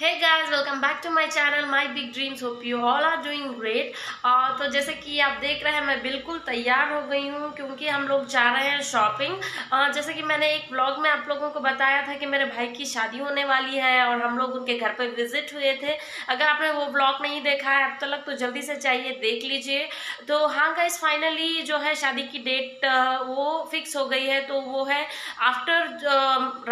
है guys welcome back to my channel my big dreams hope you all are doing great तो जैसे कि आप देख रहे हैं मैं बिल्कुल तैयार हो गई हूँ क्योंकि हम लोग जा रहे हैं शॉपिंग uh, जैसे कि मैंने एक ब्लॉग में आप लोगों को बताया था कि मेरे भाई की शादी होने वाली है और हम लोग उनके घर पर विजिट हुए थे अगर आपने वो ब्लॉग नहीं देखा है अब तक तो, तो जल्दी से चाहिए देख लीजिए तो हाँ गाइज फाइनली जो है शादी की डेट uh, वो फिक्स हो गई है तो वो है आफ्टर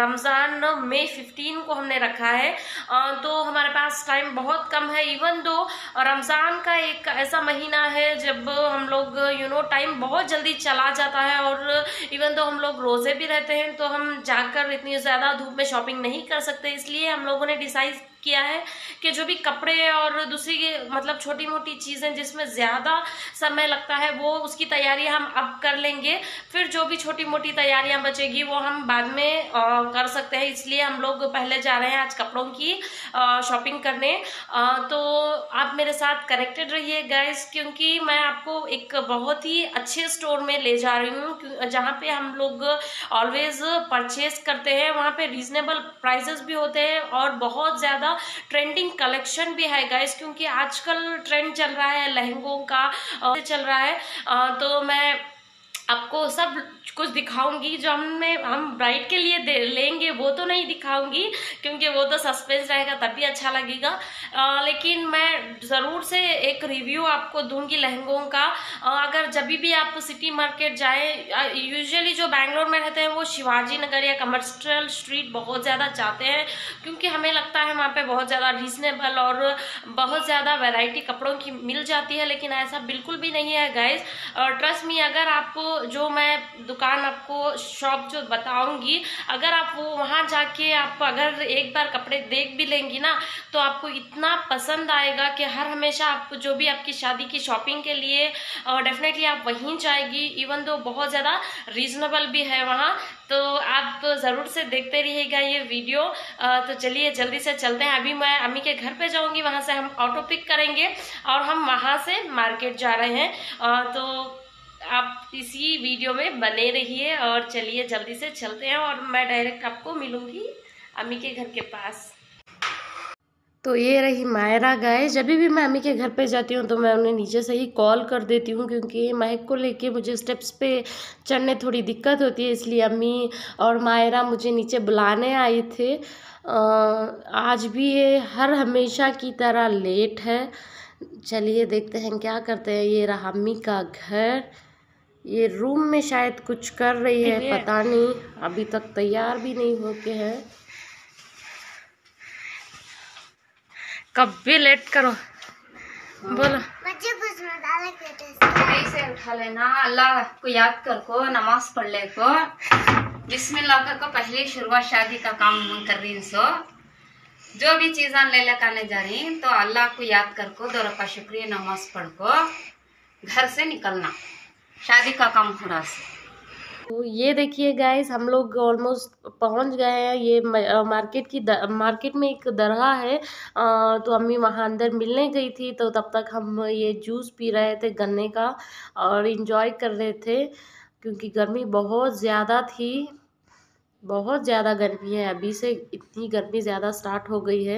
रमज़ान मई फिफ्टीन को हमने रखा है uh, तो हमारे पास टाइम बहुत कम है इवन दो रमज़ान का एक ऐसा महीना है जब हम लोग यू नो टाइम बहुत जल्दी चला जाता है और इवन दो हम लोग रोज़े भी रहते हैं तो हम जाकर इतनी ज़्यादा धूप में शॉपिंग नहीं कर सकते इसलिए हम लोगों ने डिसाइड किया है कि जो भी कपड़े और दूसरी मतलब छोटी मोटी चीज़ें जिसमें ज़्यादा समय लगता है वो उसकी तैयारी हम अब कर लेंगे फिर जो भी छोटी मोटी तैयारियां बचेगी वो हम बाद में आ, कर सकते हैं इसलिए हम लोग पहले जा रहे हैं आज कपड़ों की शॉपिंग करने आ, तो आप मेरे साथ कनेक्टेड रहिए गाइस क्योंकि मैं आपको एक बहुत ही अच्छे स्टोर में ले जा रही हूँ जहाँ पे हम लोग ऑलवेज परचेज करते हैं वहाँ पे रीजनेबल प्राइजेस भी होते हैं और बहुत ज़्यादा ज्यादा ट्रेंडिंग कलेक्शन भी है गाइस क्योंकि आजकल ट्रेंड चल रहा है लहंगों का चल रहा है तो मैं आपको सब कुछ दिखाऊंगी जो हमने हम ब्राइड के लिए दे लेंगे वो तो नहीं दिखाऊंगी क्योंकि वो तो सस्पेंस रहेगा तब भी अच्छा लगेगा आ, लेकिन मैं ज़रूर से एक रिव्यू आपको दूंगी लहंगों का आ, अगर जब भी आप सिटी मार्केट जाएं यूजुअली जो बैंगलोर में रहते हैं वो शिवाजी नगर या कमर्शियल स्ट्रीट बहुत ज़्यादा चाहते हैं क्योंकि हमें लगता है वहाँ पर बहुत ज़्यादा रीजनेबल और बहुत ज़्यादा वेराइटी कपड़ों की मिल जाती है लेकिन ऐसा बिल्कुल भी नहीं है गाइज ट्रस्ट मी अगर आप जो मैं दुकान आपको शॉप जो बताऊंगी अगर आप वो वहाँ जाके आप अगर एक बार कपड़े देख भी लेंगी ना तो आपको इतना पसंद आएगा कि हर हमेशा आपको जो भी आपकी शादी की शॉपिंग के लिए डेफिनेटली आप वहीं जाएगी इवन दो बहुत ज़्यादा रीजनेबल भी है वहाँ तो आप ज़रूर से देखते रहिएगा ये वीडियो तो चलिए जल्दी से चलते हैं अभी मैं अम्मी के घर पर जाऊँगी वहाँ से हम ऑटो पिक करेंगे और हम वहाँ से मार्केट जा रहे हैं तो आप इसी वीडियो में बने रहिए और चलिए जल्दी से चलते हैं और मैं डायरेक्ट आपको मिलूँगी अम्मी के घर के पास तो ये रही मायरा गाय जब भी मैं अम्मी के घर पे जाती हूँ तो मैं उन्हें नीचे से ही कॉल कर देती हूँ क्योंकि माइक को लेके मुझे स्टेप्स पे चढ़ने थोड़ी दिक्कत होती है इसलिए अम्मी और मायरा मुझे नीचे बुलाने आए थे आज भी ये हर हमेशा की तरह लेट है चलिए देखते हैं क्या करते हैं ये रहा अम्मी का घर ये रूम में शायद कुछ कर रही है पता नहीं अभी तक तैयार भी नहीं होके है कब भी लेट करो बोलो से उठा लेना अल्लाह को याद कर को नमाज पढ़ ले को बिस्मिल्लाह कर को पहले शुरुआत शादी का काम कर रही सो जो भी चीज़ ले लेकर आने जा रही तो अल्लाह को याद कर को दो रखा शुक्रिया नमाज पढ़ को घर से निकलना शादी का काम थोड़ा सा तो ये देखिए गाइस हम लोग ऑलमोस्ट पहुंच गए हैं ये मार्केट की मार्केट में एक दरगाह है आ, तो अम्मी वहाँ अंदर मिलने गई थी तो तब तक हम ये जूस पी रहे थे गन्ने का और इन्जॉय कर रहे थे क्योंकि गर्मी बहुत ज़्यादा थी बहुत ज़्यादा गर्मी है अभी से इतनी गर्मी ज़्यादा स्टार्ट हो गई है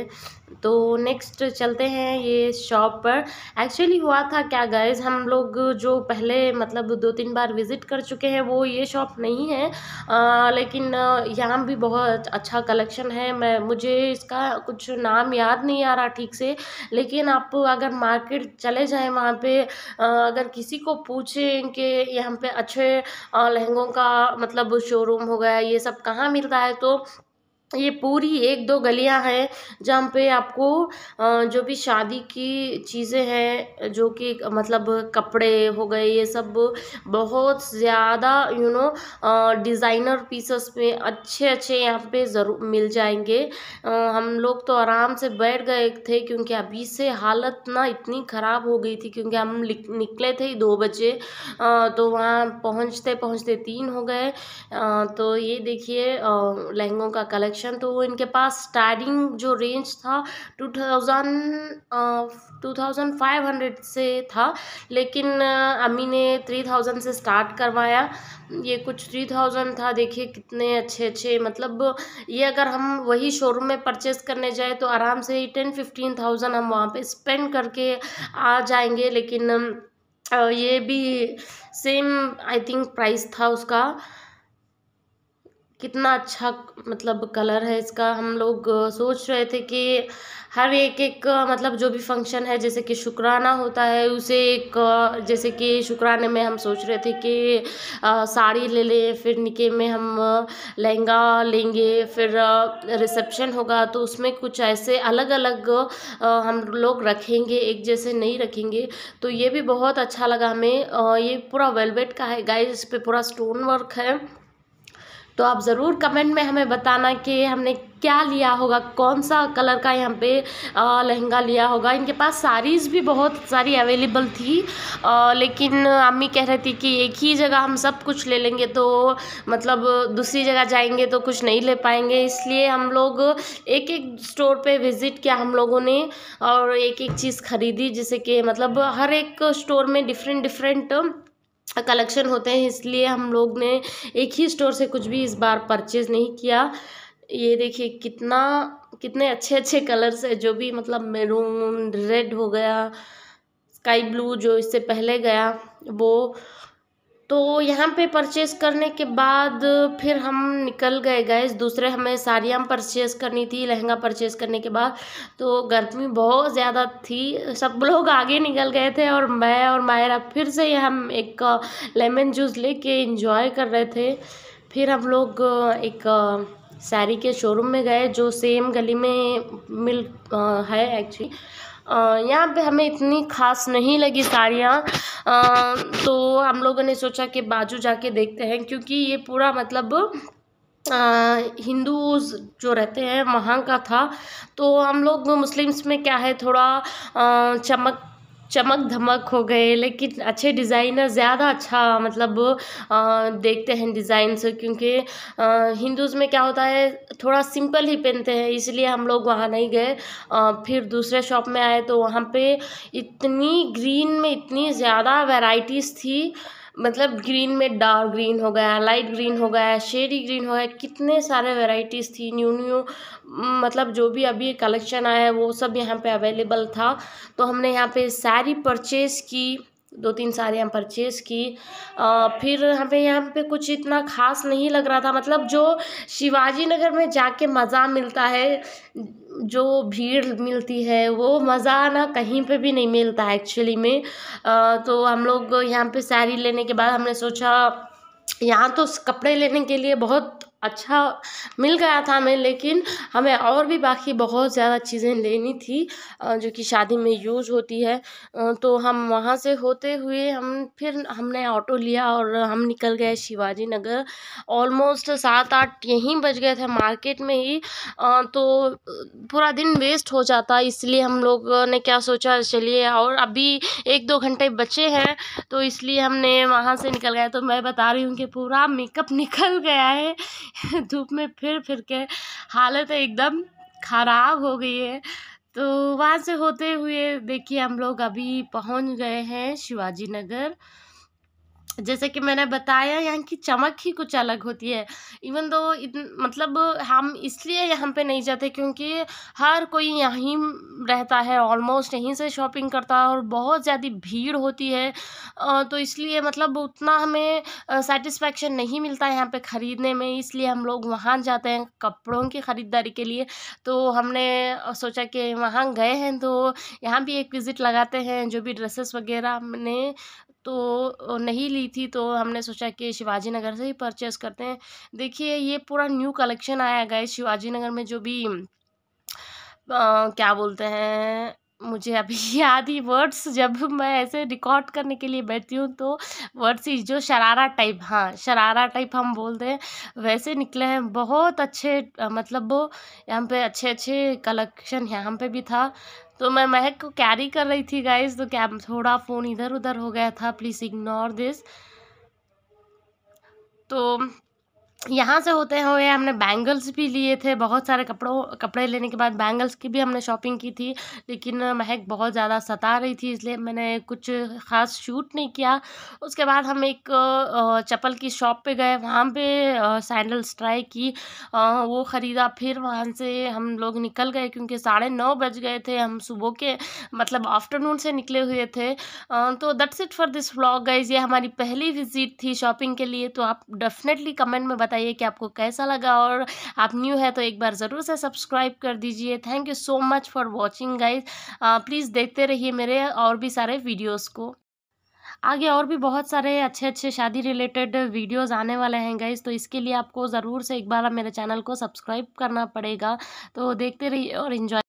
तो नेक्स्ट चलते हैं ये शॉप पर एक्चुअली हुआ था क्या गाइज हम लोग जो पहले मतलब दो तीन बार विज़िट कर चुके हैं वो ये शॉप नहीं है आ, लेकिन यहाँ भी बहुत अच्छा कलेक्शन है मैं मुझे इसका कुछ नाम याद नहीं आ रहा ठीक से लेकिन आप अगर मार्केट चले जाएँ वहाँ पर अगर किसी को पूछें कि यहाँ पर अच्छे लहंगों का मतलब शोरूम हो गया ये सब कहाँ यहाँ मिल है तो ये पूरी एक दो गलियां हैं जहाँ पे आपको जो भी शादी की चीज़ें हैं जो कि मतलब कपड़े हो गए ये सब बहुत ज़्यादा यू नो डिज़ाइनर पीसेस में अच्छे अच्छे यहाँ पे ज़रूर मिल जाएंगे हम लोग तो आराम से बैठ गए थे क्योंकि अभी से हालत ना इतनी ख़राब हो गई थी क्योंकि हम निकले थे दो बजे तो वहाँ पहुँचते पहुँचते तीन हो गए तो ये देखिए लहंगों का कलेक्शन सेशन तो इनके पास स्टार्टिंग जो रेंज था two thousand two thousand five hundred से था लेकिन अम्मी ने थ्री थाउजेंड से स्टार्ट करवाया ये कुछ थ्री थाउजेंड था देखिए कितने अच्छे अच्छे मतलब ये अगर हम वही शोरूम में परचेस करने जाए तो आराम से टेन फिफ्टीन थाउजेंड हम वहाँ पे स्पेंड करके आ जाएंगे लेकिन ये भी सेम आई थिंक प्राइस था उसका कितना अच्छा मतलब कलर है इसका हम लोग सोच रहे थे कि हर एक एक मतलब जो भी फंक्शन है जैसे कि शुक्राना होता है उसे एक जैसे कि शुक्राने में हम सोच रहे थे कि साड़ी ले लें फिर निके में हम लहंगा लेंगे फिर रिसेप्शन होगा तो उसमें कुछ ऐसे अलग अलग हम लोग रखेंगे एक जैसे नहीं रखेंगे तो ये भी बहुत अच्छा लगा हमें ये पूरा वेलवेट का है गाय इस पर पूरा स्टोन वर्क है तो आप ज़रूर कमेंट में हमें बताना कि हमने क्या लिया होगा कौन सा कलर का यहाँ पे लहंगा लिया होगा इनके पास साड़ीज़ भी बहुत सारी अवेलेबल थी आ, लेकिन अम्मी कह रही थी कि एक ही जगह हम सब कुछ ले लेंगे तो मतलब दूसरी जगह जाएंगे तो कुछ नहीं ले पाएंगे इसलिए हम लोग एक एक स्टोर पे विज़िट किया हम लोगों ने और एक एक चीज़ ख़रीदी जैसे कि मतलब हर एक स्टोर में डिफरेंट डिफरेंट कलेक्शन होते हैं इसलिए हम लोग ने एक ही स्टोर से कुछ भी इस बार परचेज़ नहीं किया ये देखिए कितना कितने अच्छे अच्छे कलर्स है जो भी मतलब मेरून रेड हो गया स्काई ब्लू जो इससे पहले गया वो तो यहाँ पे परचेस करने के बाद फिर हम निकल गए गए दूसरे हमें साड़ियाँ परचेस करनी थी लहंगा परचेस करने के बाद तो गर्मी बहुत ज़्यादा थी सब लोग आगे निकल गए थे और मैं और मायरा फिर से हम एक लेमन जूस लेके इंजॉय कर रहे थे फिर हम लोग एक साड़ी के शोरूम में गए जो सेम गली में मिल आ, है एक्चुअली यहाँ पे हमें इतनी खास नहीं लगी साड़ियाँ तो हम लोगों ने सोचा कि बाजू जाके देखते हैं क्योंकि ये पूरा मतलब हिंदूज़ जो रहते हैं वहाँ का था तो हम लोग मुस्लिम्स में क्या है थोड़ा चमक चमक धमक हो गए लेकिन अच्छे डिज़ाइनर ज़्यादा अच्छा मतलब देखते हैं डिज़ाइन से क्योंकि हिंदूज़ में क्या होता है थोड़ा सिंपल ही पहनते हैं इसलिए हम लोग वहाँ नहीं गए फिर दूसरे शॉप में आए तो वहाँ पे इतनी ग्रीन में इतनी ज़्यादा वैराइटीज़ थी मतलब ग्रीन में डार्क ग्रीन हो गया लाइट ग्रीन हो गया शेडी ग्रीन हो गया कितने सारे वेराइटीज़ थी न्यू न्यू मतलब जो भी अभी कलेक्शन आया है वो सब यहाँ पे अवेलेबल था तो हमने यहाँ पे सारी परचेज़ की दो तीन साड़ियाँ परचेज़ की आ, फिर हमें यहाँ पे कुछ इतना खास नहीं लग रहा था मतलब जो शिवाजी नगर में जाके मज़ा मिलता है जो भीड़ मिलती है वो मज़ा ना कहीं पे भी नहीं मिलता है एक्चुअली में तो हम लोग यहाँ पे साड़ी लेने के बाद हमने सोचा यहाँ तो कपड़े लेने के लिए बहुत अच्छा मिल गया था हमें लेकिन हमें और भी बाकी बहुत ज़्यादा चीज़ें लेनी थी जो कि शादी में यूज होती है तो हम वहाँ से होते हुए हम फिर हमने ऑटो लिया और हम निकल गए शिवाजी नगर ऑलमोस्ट सात आठ यहीं बज गए थे मार्केट में ही तो पूरा दिन वेस्ट हो जाता इसलिए हम लोग ने क्या सोचा चलिए और अभी एक दो घंटे बचे हैं तो इसलिए हमने वहाँ से निकल गया तो मैं बता रही हूँ कि पूरा मेकअप निकल गया है धूप में फिर फिर के हालत एकदम ख़राब हो गई है तो वहाँ से होते हुए देखिए हम लोग अभी पहुँच गए हैं शिवाजी नगर जैसे कि मैंने बताया यहाँ की चमक ही कुछ अलग होती है इवन दो मतलब हम इसलिए यहाँ पे नहीं जाते क्योंकि हर कोई यहीं रहता है ऑलमोस्ट यहीं से शॉपिंग करता है और बहुत ज़्यादा भीड़ होती है तो इसलिए मतलब उतना हमें सेटिस्फेक्शन नहीं मिलता है यहाँ पे ख़रीदने में इसलिए हम लोग वहाँ जाते हैं कपड़ों की ख़रीदारी के लिए तो हमने सोचा कि वहाँ गए हैं तो यहाँ भी एक विज़िट लगाते हैं जो भी ड्रेसेस वगैरह हमने तो नहीं ली थी तो हमने सोचा कि शिवाजी नगर से ही परचेस करते हैं देखिए ये पूरा न्यू कलेक्शन आया गया शिवाजी नगर में जो भी आ, क्या बोलते हैं मुझे अभी याद ही वर्ड्स जब मैं ऐसे रिकॉर्ड करने के लिए बैठती हूँ तो वर्ड्स जो शरारा टाइप हाँ शरारा टाइप हम बोलते हैं वैसे निकले हैं बहुत अच्छे मतलब वो यहाँ पे अच्छे अच्छे कलेक्शन यहाँ पे भी था तो मैं महक को कैरी कर रही थी गाइज तो क्या थोड़ा फ़ोन इधर उधर हो गया था प्लीज़ इग्नोर दिस तो यहाँ से होते हुए हमने बैंगल्स भी लिए थे बहुत सारे कपड़ों कपड़े लेने के बाद बैंगल्स की भी हमने शॉपिंग की थी लेकिन महक बहुत ज़्यादा सता रही थी इसलिए मैंने कुछ ख़ास शूट नहीं किया उसके बाद हम एक चप्पल की शॉप पे गए वहाँ पे सैंडल्स ट्राई की वो ख़रीदा फिर वहाँ से हम लोग निकल गए क्योंकि साढ़े नौ बज गए थे हम सुबह के मतलब आफ्टरनून से निकले हुए थे तो that's it for this blog गए ये हमारी पहली विजिट थी शॉपिंग के लिए तो आप डेफिनेटली कमेंट में बता बताइए कि आपको कैसा लगा और आप न्यू है तो एक बार ज़रूर से सब्सक्राइब कर दीजिए thank you so much for watching guys please देखते रहिए मेरे और भी सारे वीडियोज़ को आगे और भी बहुत सारे अच्छे अच्छे शादी रिलेटेड वीडियोस आने वाले हैं गाइज तो इसके लिए आपको ज़रूर से एक बार मेरे चैनल को सब्सक्राइब करना पड़ेगा तो देखते रहिए और इन्जॉय